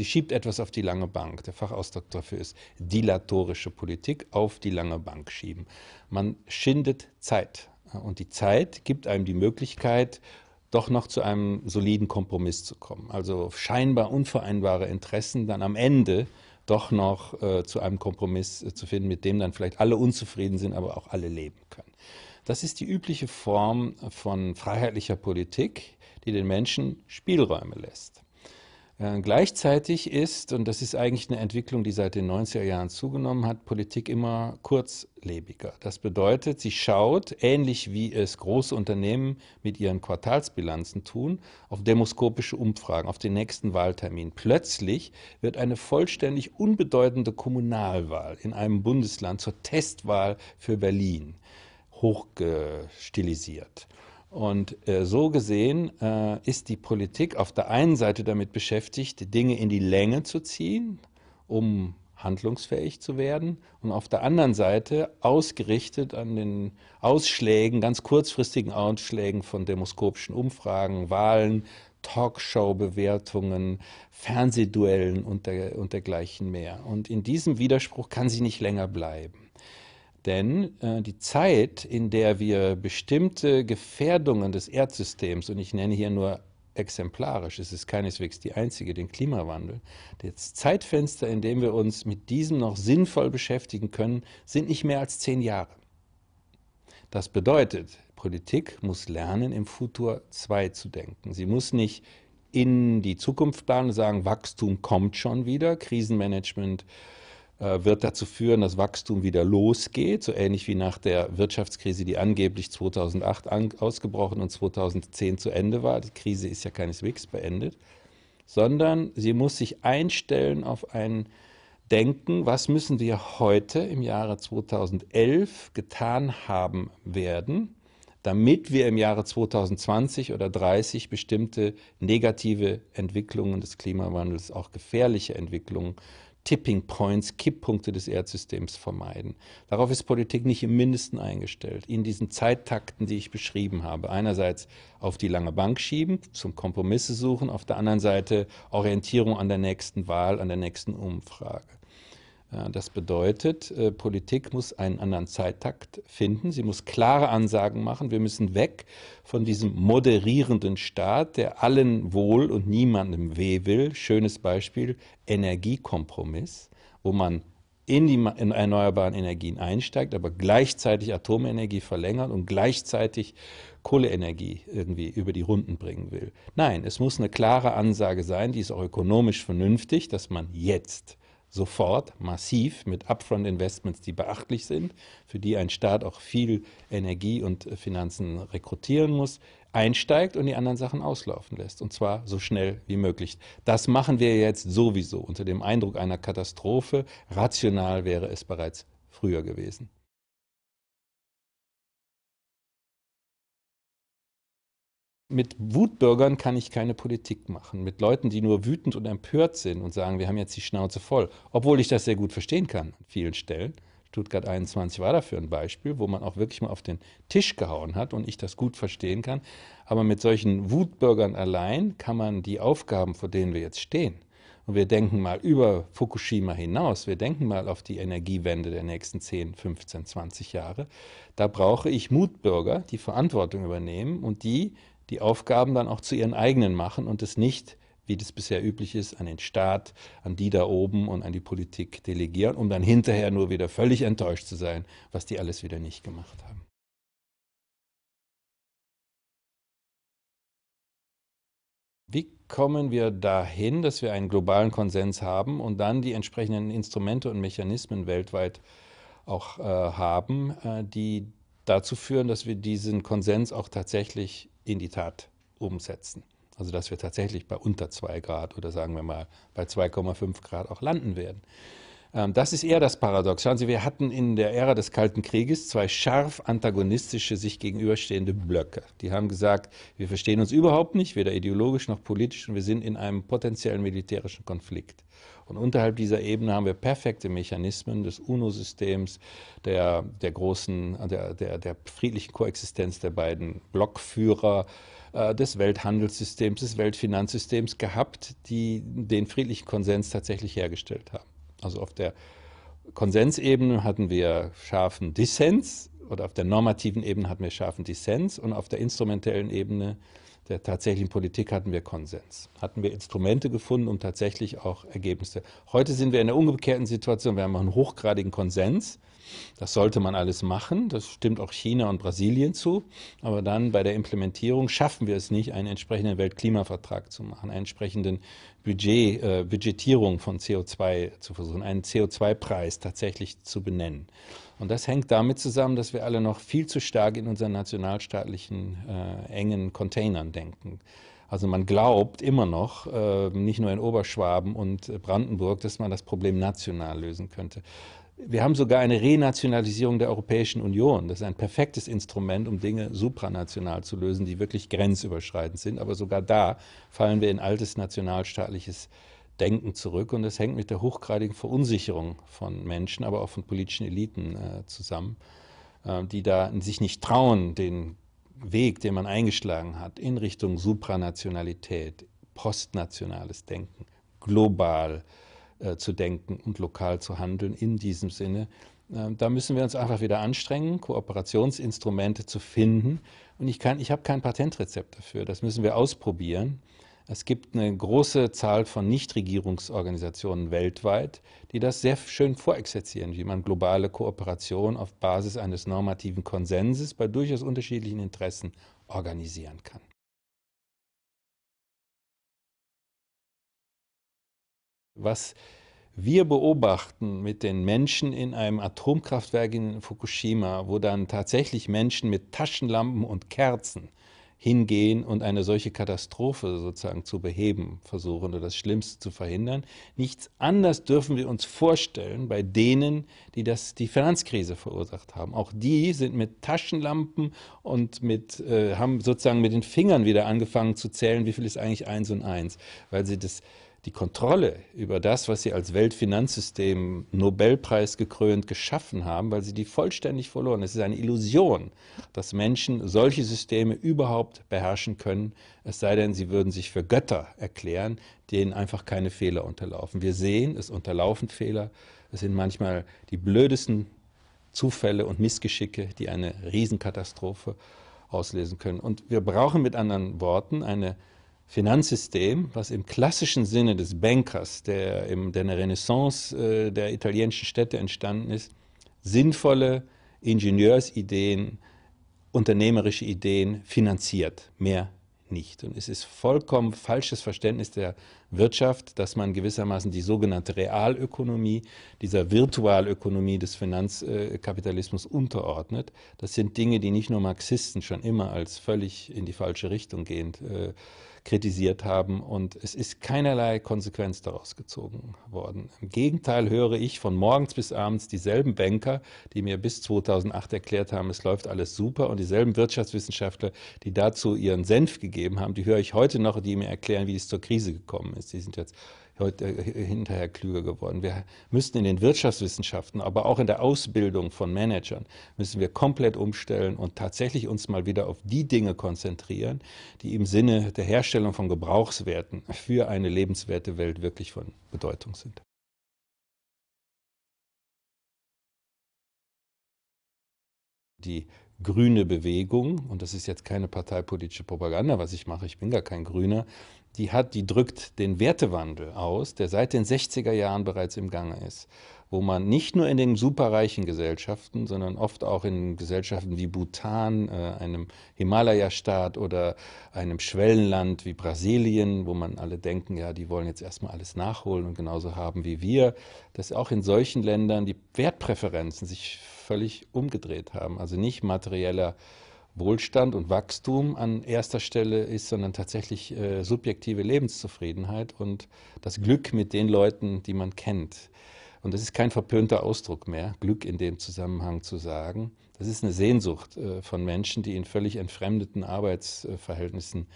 Sie schiebt etwas auf die lange Bank. Der Fachausdruck dafür ist dilatorische Politik, auf die lange Bank schieben. Man schindet Zeit. Und die Zeit gibt einem die Möglichkeit, doch noch zu einem soliden Kompromiss zu kommen. Also scheinbar unvereinbare Interessen dann am Ende doch noch äh, zu einem Kompromiss äh, zu finden, mit dem dann vielleicht alle unzufrieden sind, aber auch alle leben können. Das ist die übliche Form von freiheitlicher Politik, die den Menschen Spielräume lässt. Äh, gleichzeitig ist, und das ist eigentlich eine Entwicklung, die seit den 90er Jahren zugenommen hat, Politik immer kurzlebiger. Das bedeutet, sie schaut, ähnlich wie es große Unternehmen mit ihren Quartalsbilanzen tun, auf demoskopische Umfragen, auf den nächsten Wahltermin. Plötzlich wird eine vollständig unbedeutende Kommunalwahl in einem Bundesland zur Testwahl für Berlin hochgestilisiert. Und äh, so gesehen äh, ist die Politik auf der einen Seite damit beschäftigt, Dinge in die Länge zu ziehen, um handlungsfähig zu werden, und auf der anderen Seite ausgerichtet an den Ausschlägen, ganz kurzfristigen Ausschlägen von demoskopischen Umfragen, Wahlen, Talkshow-Bewertungen, Fernsehduellen und, der, und dergleichen mehr. Und in diesem Widerspruch kann sie nicht länger bleiben. Denn äh, die Zeit, in der wir bestimmte Gefährdungen des Erdsystems, und ich nenne hier nur exemplarisch, es ist keineswegs die einzige, den Klimawandel, das Zeitfenster, in dem wir uns mit diesem noch sinnvoll beschäftigen können, sind nicht mehr als zehn Jahre. Das bedeutet, Politik muss lernen, im Futur 2 zu denken. Sie muss nicht in die Zukunft planen, und sagen, Wachstum kommt schon wieder, Krisenmanagement äh, äh, wird dazu führen, dass Wachstum wieder losgeht, so ähnlich wie nach der Wirtschaftskrise, die angeblich 2008 an, ausgebrochen und 2010 zu Ende war. Die Krise ist ja keineswegs beendet, sondern sie muss sich einstellen auf ein Denken, was müssen wir heute im Jahre 2011 getan haben werden, damit wir im Jahre 2020 oder 2030 bestimmte negative Entwicklungen des Klimawandels, auch gefährliche Entwicklungen, Tipping Points, Kipppunkte des Erdsystems vermeiden. Darauf ist Politik nicht im mindesten eingestellt. In diesen Zeittakten, die ich beschrieben habe, einerseits auf die lange Bank schieben, zum Kompromisse suchen, auf der anderen Seite Orientierung an der nächsten Wahl, an der nächsten Umfrage. Ja, das bedeutet, äh, Politik muss einen anderen Zeittakt finden. Sie muss klare Ansagen machen. Wir müssen weg von diesem moderierenden Staat, der allen wohl und niemandem weh will. Schönes Beispiel, Energiekompromiss, wo man in die in erneuerbaren Energien einsteigt, aber gleichzeitig Atomenergie verlängert und gleichzeitig Kohleenergie irgendwie über die Runden bringen will. Nein, es muss eine klare Ansage sein, die ist auch ökonomisch vernünftig, dass man jetzt sofort massiv mit Upfront-Investments, die beachtlich sind, für die ein Staat auch viel Energie und Finanzen rekrutieren muss, einsteigt und die anderen Sachen auslaufen lässt. Und zwar so schnell wie möglich. Das machen wir jetzt sowieso unter dem Eindruck einer Katastrophe. Rational wäre es bereits früher gewesen. Mit Wutbürgern kann ich keine Politik machen. Mit Leuten, die nur wütend und empört sind und sagen, wir haben jetzt die Schnauze voll. Obwohl ich das sehr gut verstehen kann an vielen Stellen. Stuttgart 21 war dafür ein Beispiel, wo man auch wirklich mal auf den Tisch gehauen hat und ich das gut verstehen kann. Aber mit solchen Wutbürgern allein kann man die Aufgaben, vor denen wir jetzt stehen, und wir denken mal über Fukushima hinaus, wir denken mal auf die Energiewende der nächsten 10, 15, 20 Jahre. Da brauche ich Mutbürger, die Verantwortung übernehmen und die die Aufgaben dann auch zu ihren eigenen machen und es nicht, wie das bisher üblich ist, an den Staat, an die da oben und an die Politik delegieren, um dann hinterher nur wieder völlig enttäuscht zu sein, was die alles wieder nicht gemacht haben. Wie kommen wir dahin, dass wir einen globalen Konsens haben und dann die entsprechenden Instrumente und Mechanismen weltweit auch äh, haben, äh, die dazu führen, dass wir diesen Konsens auch tatsächlich in die Tat umsetzen. Also dass wir tatsächlich bei unter 2 Grad oder sagen wir mal bei 2,5 Grad auch landen werden. Ähm, das ist eher das Paradox. Schauen Sie, wir hatten in der Ära des Kalten Krieges zwei scharf antagonistische, sich gegenüberstehende Blöcke. Die haben gesagt, wir verstehen uns überhaupt nicht, weder ideologisch noch politisch, und wir sind in einem potenziellen militärischen Konflikt. Und unterhalb dieser Ebene haben wir perfekte Mechanismen des UNO-Systems, der, der großen, der, der, der friedlichen Koexistenz der beiden Blockführer, äh, des Welthandelssystems, des Weltfinanzsystems gehabt, die den friedlichen Konsens tatsächlich hergestellt haben. Also auf der Konsensebene hatten wir scharfen Dissens oder auf der normativen Ebene hatten wir scharfen Dissens und auf der instrumentellen Ebene der tatsächlichen Politik hatten wir Konsens. Hatten wir Instrumente gefunden, um tatsächlich auch Ergebnisse. Heute sind wir in einer umgekehrten Situation. Wir haben einen hochgradigen Konsens das sollte man alles machen. Das stimmt auch China und Brasilien zu. Aber dann bei der Implementierung schaffen wir es nicht, einen entsprechenden Weltklimavertrag zu machen, einen entsprechenden Budget, äh, Budgetierung von CO2 zu versuchen, einen CO2-Preis tatsächlich zu benennen. Und das hängt damit zusammen, dass wir alle noch viel zu stark in unseren nationalstaatlichen äh, engen Containern denken. Also man glaubt immer noch, äh, nicht nur in Oberschwaben und Brandenburg, dass man das Problem national lösen könnte. Wir haben sogar eine Renationalisierung der Europäischen Union. Das ist ein perfektes Instrument, um Dinge supranational zu lösen, die wirklich grenzüberschreitend sind. Aber sogar da fallen wir in altes nationalstaatliches Denken zurück. Und das hängt mit der hochgradigen Verunsicherung von Menschen, aber auch von politischen Eliten äh, zusammen, äh, die da sich nicht trauen, den Weg, den man eingeschlagen hat, in Richtung Supranationalität, postnationales Denken, global, äh, zu denken und lokal zu handeln in diesem Sinne. Ähm, da müssen wir uns einfach wieder anstrengen, Kooperationsinstrumente zu finden. Und ich, kann, ich habe kein Patentrezept dafür. Das müssen wir ausprobieren. Es gibt eine große Zahl von Nichtregierungsorganisationen weltweit, die das sehr schön vorexerzieren, wie man globale Kooperation auf Basis eines normativen Konsenses bei durchaus unterschiedlichen Interessen organisieren kann. was wir beobachten mit den Menschen in einem Atomkraftwerk in Fukushima, wo dann tatsächlich Menschen mit Taschenlampen und Kerzen hingehen und eine solche Katastrophe sozusagen zu beheben versuchen oder das Schlimmste zu verhindern. Nichts anderes dürfen wir uns vorstellen bei denen, die das, die Finanzkrise verursacht haben. Auch die sind mit Taschenlampen und mit, äh, haben sozusagen mit den Fingern wieder angefangen zu zählen, wie viel ist eigentlich eins und eins, weil sie das die Kontrolle über das, was sie als Weltfinanzsystem Nobelpreis gekrönt geschaffen haben, weil sie die vollständig verloren. Es ist eine Illusion, dass Menschen solche Systeme überhaupt beherrschen können, es sei denn, sie würden sich für Götter erklären, denen einfach keine Fehler unterlaufen. Wir sehen, es unterlaufen Fehler. Es sind manchmal die blödesten Zufälle und Missgeschicke, die eine Riesenkatastrophe auslesen können. Und wir brauchen mit anderen Worten eine Finanzsystem, was im klassischen Sinne des Bankers, der in der Renaissance äh, der italienischen Städte entstanden ist, sinnvolle Ingenieursideen, unternehmerische Ideen finanziert, mehr nicht. Und es ist vollkommen falsches Verständnis der Wirtschaft, dass man gewissermaßen die sogenannte Realökonomie dieser Virtualökonomie des Finanzkapitalismus unterordnet. Das sind Dinge, die nicht nur Marxisten schon immer als völlig in die falsche Richtung gehend äh, kritisiert haben und es ist keinerlei Konsequenz daraus gezogen worden. Im Gegenteil höre ich von morgens bis abends dieselben Banker, die mir bis 2008 erklärt haben, es läuft alles super und dieselben Wirtschaftswissenschaftler, die dazu ihren Senf gegeben haben, die höre ich heute noch, die mir erklären, wie es zur Krise gekommen ist ist. Die sind jetzt heute äh, hinterher klüger geworden. Wir müssten in den Wirtschaftswissenschaften, aber auch in der Ausbildung von Managern, müssen wir komplett umstellen und tatsächlich uns mal wieder auf die Dinge konzentrieren, die im Sinne der Herstellung von Gebrauchswerten für eine lebenswerte Welt wirklich von Bedeutung sind. Die grüne Bewegung, und das ist jetzt keine parteipolitische Propaganda, was ich mache, ich bin gar kein Grüner, die hat, die drückt den Wertewandel aus, der seit den 60er Jahren bereits im Gange ist, wo man nicht nur in den superreichen Gesellschaften, sondern oft auch in Gesellschaften wie Bhutan, äh, einem Himalaya-Staat oder einem Schwellenland wie Brasilien, wo man alle denken, ja, die wollen jetzt erstmal alles nachholen und genauso haben wie wir, dass auch in solchen Ländern die Wertpräferenzen sich völlig umgedreht haben, also nicht materieller äh, Wohlstand und Wachstum an erster Stelle ist, sondern tatsächlich äh, subjektive Lebenszufriedenheit und das Glück mit den Leuten, die man kennt. Und das ist kein verpönter Ausdruck mehr, Glück in dem Zusammenhang zu sagen. Das ist eine Sehnsucht äh, von Menschen, die in völlig entfremdeten Arbeitsverhältnissen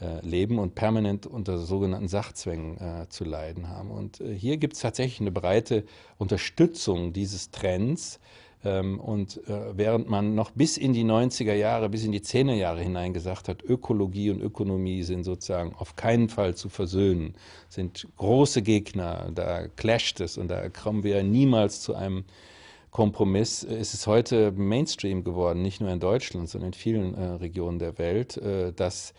äh, leben und permanent unter sogenannten Sachzwängen äh, zu leiden haben. Und äh, hier gibt es tatsächlich eine breite Unterstützung dieses Trends, ähm, und äh, während man noch bis in die 90er Jahre, bis in die 10er Jahre hinein gesagt hat, Ökologie und Ökonomie sind sozusagen auf keinen Fall zu versöhnen, sind große Gegner, da clasht es und da kommen wir niemals zu einem Kompromiss, ist es heute Mainstream geworden, nicht nur in Deutschland, sondern in vielen äh, Regionen der Welt, äh, dass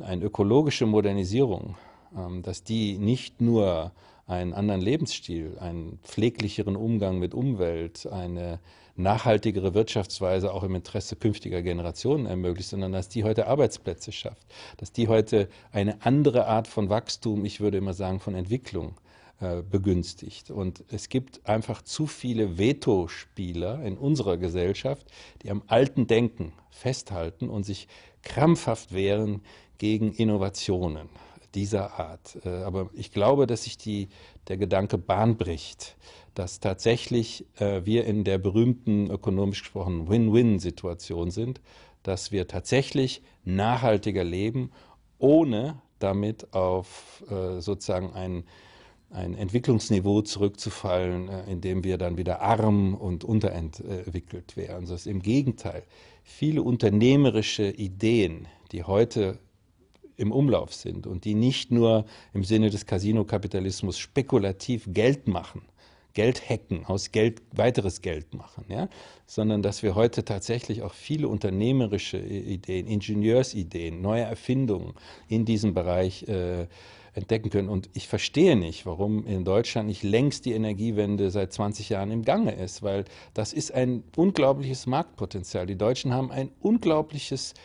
eine ökologische Modernisierung, ähm, dass die nicht nur einen anderen Lebensstil, einen pfleglicheren Umgang mit Umwelt, eine nachhaltigere Wirtschaftsweise auch im Interesse künftiger Generationen ermöglicht, sondern dass die heute Arbeitsplätze schafft, dass die heute eine andere Art von Wachstum, ich würde immer sagen, von Entwicklung äh, begünstigt. Und es gibt einfach zu viele Vetospieler in unserer Gesellschaft, die am alten Denken festhalten und sich krampfhaft wehren gegen Innovationen dieser Art. Äh, aber ich glaube, dass sich die, der Gedanke Bahn bricht, dass tatsächlich äh, wir in der berühmten ökonomisch gesprochenen Win-Win-Situation sind, dass wir tatsächlich nachhaltiger leben, ohne damit auf äh, sozusagen ein, ein Entwicklungsniveau zurückzufallen, in dem wir dann wieder arm und unterentwickelt wären. Das also ist im Gegenteil. Viele unternehmerische Ideen, die heute im Umlauf sind und die nicht nur im Sinne des Casino-Kapitalismus spekulativ Geld machen, Geld hacken, aus Geld weiteres Geld machen, ja? sondern dass wir heute tatsächlich auch viele unternehmerische Ideen, Ingenieursideen, neue Erfindungen in diesem Bereich äh, entdecken können. Und ich verstehe nicht, warum in Deutschland nicht längst die Energiewende seit 20 Jahren im Gange ist, weil das ist ein unglaubliches Marktpotenzial. Die Deutschen haben ein unglaubliches äh,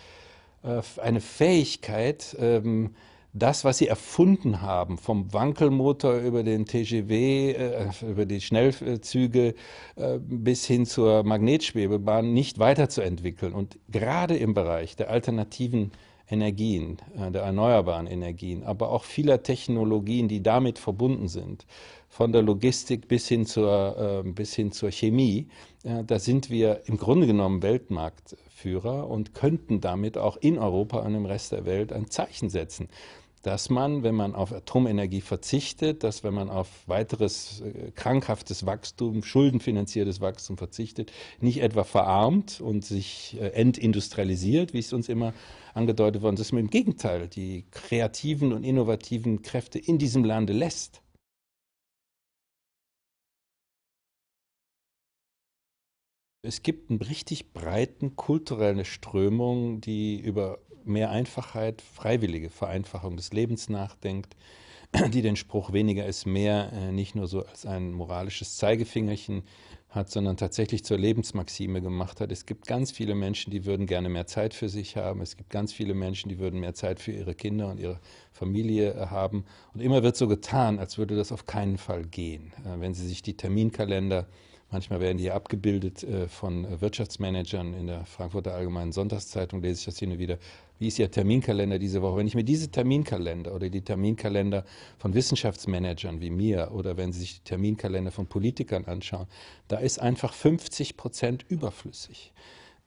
äh, eine Fähigkeit, ähm, das, was sie erfunden haben, vom Wankelmotor über den TGW, äh, über die Schnellzüge äh, bis hin zur Magnetschwebebahn, nicht weiterzuentwickeln. Und gerade im Bereich der alternativen Energien, der erneuerbaren Energien, aber auch vieler Technologien, die damit verbunden sind, von der Logistik bis hin zur, äh, bis hin zur Chemie. Ja, da sind wir im Grunde genommen Weltmarktführer und könnten damit auch in Europa und im Rest der Welt ein Zeichen setzen dass man, wenn man auf Atomenergie verzichtet, dass wenn man auf weiteres äh, krankhaftes Wachstum, schuldenfinanziertes Wachstum verzichtet, nicht etwa verarmt und sich äh, entindustrialisiert, wie es uns immer angedeutet worden ist, sondern im Gegenteil die kreativen und innovativen Kräfte in diesem Lande lässt es gibt einen richtig breiten kulturellen Strömung, die über mehr Einfachheit, freiwillige Vereinfachung des Lebens nachdenkt, die den Spruch weniger ist mehr äh, nicht nur so als ein moralisches Zeigefingerchen hat, sondern tatsächlich zur Lebensmaxime gemacht hat. Es gibt ganz viele Menschen, die würden gerne mehr Zeit für sich haben. Es gibt ganz viele Menschen, die würden mehr Zeit für ihre Kinder und ihre Familie äh, haben. Und immer wird so getan, als würde das auf keinen Fall gehen. Äh, wenn Sie sich die Terminkalender äh, Manchmal werden die abgebildet äh, von äh, Wirtschaftsmanagern in der Frankfurter Allgemeinen Sonntagszeitung, lese ich das hin und wieder. Wie ist Ihr Terminkalender diese Woche? Wenn ich mir diese Terminkalender oder die Terminkalender von Wissenschaftsmanagern wie mir oder wenn Sie sich die Terminkalender von Politikern anschauen, da ist einfach 50 Prozent überflüssig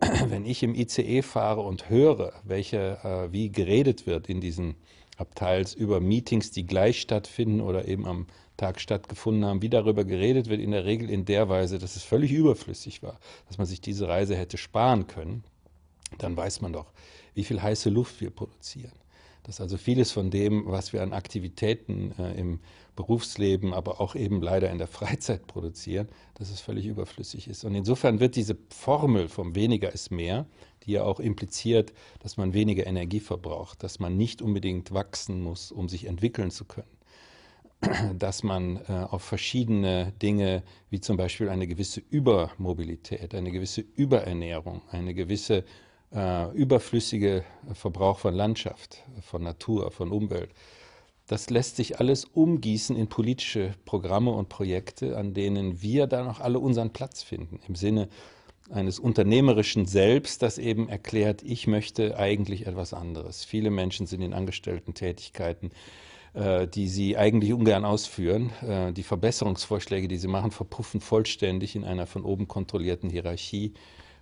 wenn ich im ICE fahre und höre, welche, äh, wie geredet wird in diesen habe teils über Meetings, die gleich stattfinden oder eben am Tag stattgefunden haben, wie darüber geredet wird, in der Regel in der Weise, dass es völlig überflüssig war, dass man sich diese Reise hätte sparen können, dann weiß man doch, wie viel heiße Luft wir produzieren dass also vieles von dem, was wir an Aktivitäten äh, im Berufsleben, aber auch eben leider in der Freizeit produzieren, dass es völlig überflüssig ist. Und insofern wird diese Formel vom weniger ist mehr, die ja auch impliziert, dass man weniger Energie verbraucht, dass man nicht unbedingt wachsen muss, um sich entwickeln zu können dass man äh, auf verschiedene Dinge, wie zum Beispiel eine gewisse Übermobilität, eine gewisse Überernährung, eine gewisse äh, überflüssige Verbrauch von Landschaft, von Natur, von Umwelt. Das lässt sich alles umgießen in politische Programme und Projekte, an denen wir dann auch alle unseren Platz finden, im Sinne eines unternehmerischen Selbst, das eben erklärt, ich möchte eigentlich etwas anderes. Viele Menschen sind in angestellten Tätigkeiten, äh, die sie eigentlich ungern ausführen. Äh, die Verbesserungsvorschläge, die sie machen, verpuffen vollständig in einer von oben kontrollierten Hierarchie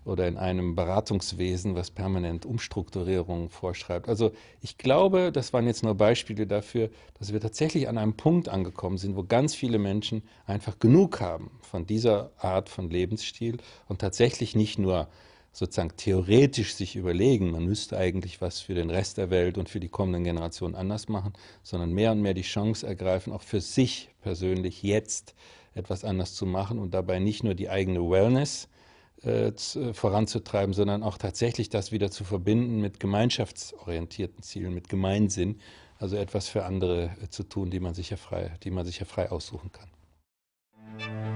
oder in einem Beratungswesen, was permanent Umstrukturierungen vorschreibt. Also ich glaube, das waren jetzt nur Beispiele dafür, dass wir tatsächlich an einem Punkt angekommen sind, wo ganz viele Menschen einfach genug haben von dieser Art von Lebensstil und tatsächlich nicht nur sozusagen theoretisch sich überlegen, man müsste eigentlich was für den Rest der Welt und für die kommenden Generationen anders machen, sondern mehr und mehr die Chance ergreifen, auch für sich persönlich jetzt etwas anders zu machen und dabei nicht nur die eigene Wellness äh, äh, voranzutreiben, sondern auch tatsächlich das wieder zu verbinden mit gemeinschaftsorientierten Zielen, mit Gemeinsinn, also etwas für andere äh, zu tun, die man sich ja frei, die man sich ja frei aussuchen kann.